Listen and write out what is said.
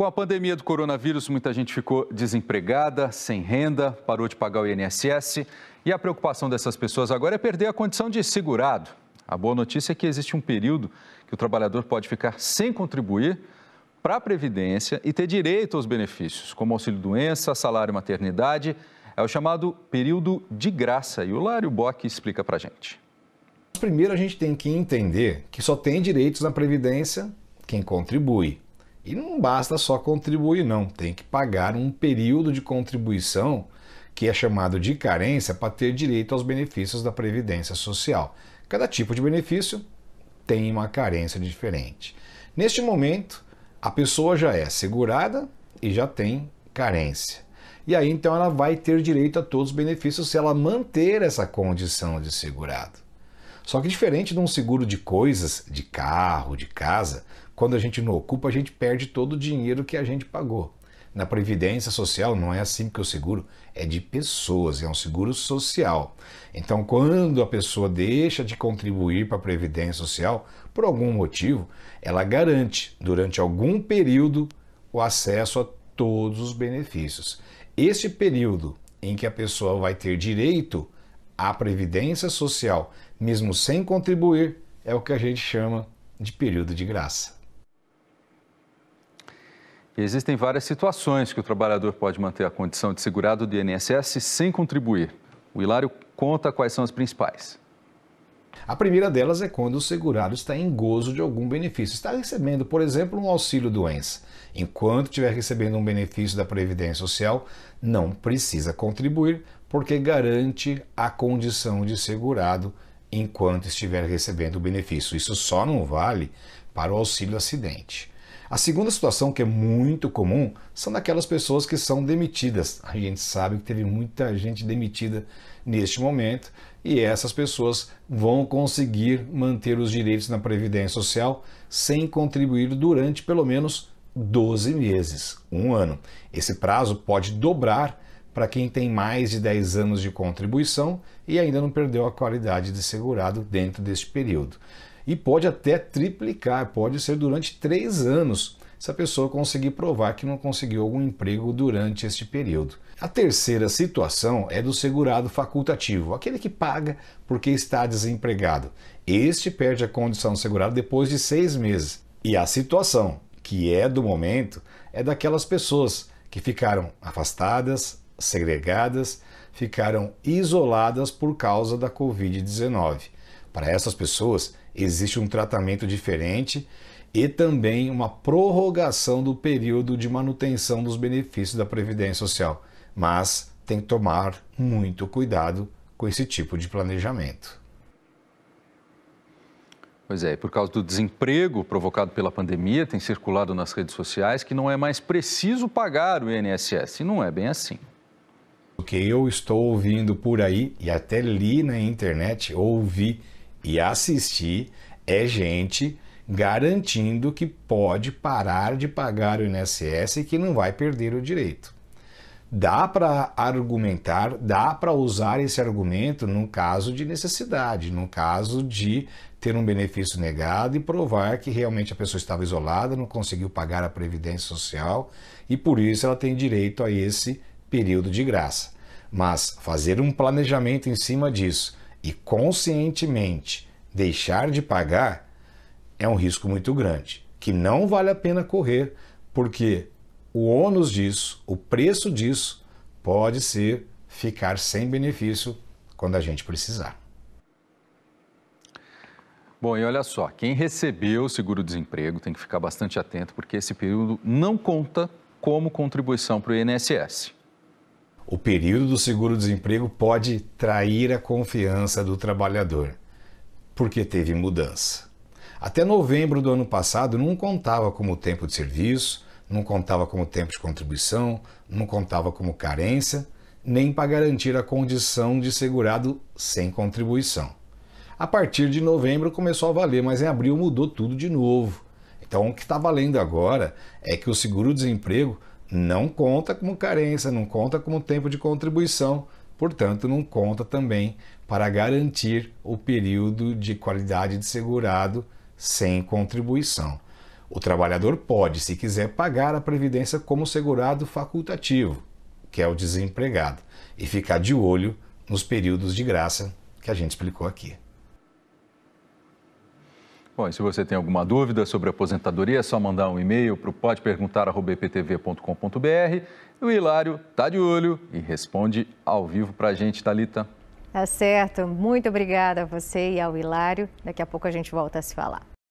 Com a pandemia do coronavírus, muita gente ficou desempregada, sem renda, parou de pagar o INSS e a preocupação dessas pessoas agora é perder a condição de segurado. A boa notícia é que existe um período que o trabalhador pode ficar sem contribuir para a Previdência e ter direito aos benefícios, como auxílio-doença, salário maternidade. É o chamado período de graça e o Lário Bock explica para gente. Primeiro, a gente tem que entender que só tem direitos na Previdência quem contribui. E não basta só contribuir, não. Tem que pagar um período de contribuição, que é chamado de carência, para ter direito aos benefícios da Previdência Social. Cada tipo de benefício tem uma carência diferente. Neste momento, a pessoa já é segurada e já tem carência. E aí então ela vai ter direito a todos os benefícios se ela manter essa condição de segurado. Só que diferente de um seguro de coisas, de carro, de casa, quando a gente não ocupa, a gente perde todo o dinheiro que a gente pagou. Na previdência social não é assim que o seguro é de pessoas, é um seguro social. Então, quando a pessoa deixa de contribuir para a previdência social por algum motivo, ela garante durante algum período o acesso a todos os benefícios. Esse período em que a pessoa vai ter direito à previdência social, mesmo sem contribuir, é o que a gente chama de período de graça existem várias situações que o trabalhador pode manter a condição de segurado do INSS sem contribuir. O Hilário conta quais são as principais. A primeira delas é quando o segurado está em gozo de algum benefício, está recebendo, por exemplo, um auxílio doença. Enquanto estiver recebendo um benefício da Previdência Social, não precisa contribuir, porque garante a condição de segurado enquanto estiver recebendo o benefício. Isso só não vale para o auxílio acidente. A segunda situação que é muito comum são daquelas pessoas que são demitidas. A gente sabe que teve muita gente demitida neste momento e essas pessoas vão conseguir manter os direitos na Previdência Social sem contribuir durante pelo menos 12 meses, um ano. Esse prazo pode dobrar para quem tem mais de 10 anos de contribuição e ainda não perdeu a qualidade de segurado dentro deste período e pode até triplicar, pode ser durante três anos, se a pessoa conseguir provar que não conseguiu algum emprego durante este período. A terceira situação é do segurado facultativo, aquele que paga porque está desempregado. Este perde a condição de segurado depois de seis meses. E a situação, que é do momento, é daquelas pessoas que ficaram afastadas, segregadas, ficaram isoladas por causa da Covid-19. Para essas pessoas, existe um tratamento diferente e também uma prorrogação do período de manutenção dos benefícios da Previdência Social. Mas tem que tomar muito cuidado com esse tipo de planejamento. Pois é, por causa do desemprego provocado pela pandemia, tem circulado nas redes sociais que não é mais preciso pagar o INSS. E não é bem assim. O que eu estou ouvindo por aí e até li na internet, ouvi e assistir é gente garantindo que pode parar de pagar o INSS e que não vai perder o direito. Dá para argumentar, dá para usar esse argumento no caso de necessidade, no caso de ter um benefício negado e provar que realmente a pessoa estava isolada, não conseguiu pagar a previdência social e por isso ela tem direito a esse período de graça. Mas fazer um planejamento em cima disso, e conscientemente deixar de pagar é um risco muito grande, que não vale a pena correr, porque o ônus disso, o preço disso, pode ser ficar sem benefício quando a gente precisar. Bom, e olha só, quem recebeu o seguro-desemprego tem que ficar bastante atento, porque esse período não conta como contribuição para o INSS. O período do seguro-desemprego pode trair a confiança do trabalhador, porque teve mudança. Até novembro do ano passado não contava como tempo de serviço, não contava como tempo de contribuição, não contava como carência, nem para garantir a condição de segurado sem contribuição. A partir de novembro começou a valer, mas em abril mudou tudo de novo. Então, o que está valendo agora é que o seguro-desemprego não conta como carência, não conta como tempo de contribuição, portanto, não conta também para garantir o período de qualidade de segurado sem contribuição. O trabalhador pode, se quiser, pagar a previdência como segurado facultativo, que é o desempregado, e ficar de olho nos períodos de graça que a gente explicou aqui. Bom, e se você tem alguma dúvida sobre aposentadoria, é só mandar um e-mail para o E O Hilário tá de olho e responde ao vivo para a gente, Thalita. Tá certo. Muito obrigada a você e ao Hilário. Daqui a pouco a gente volta a se falar.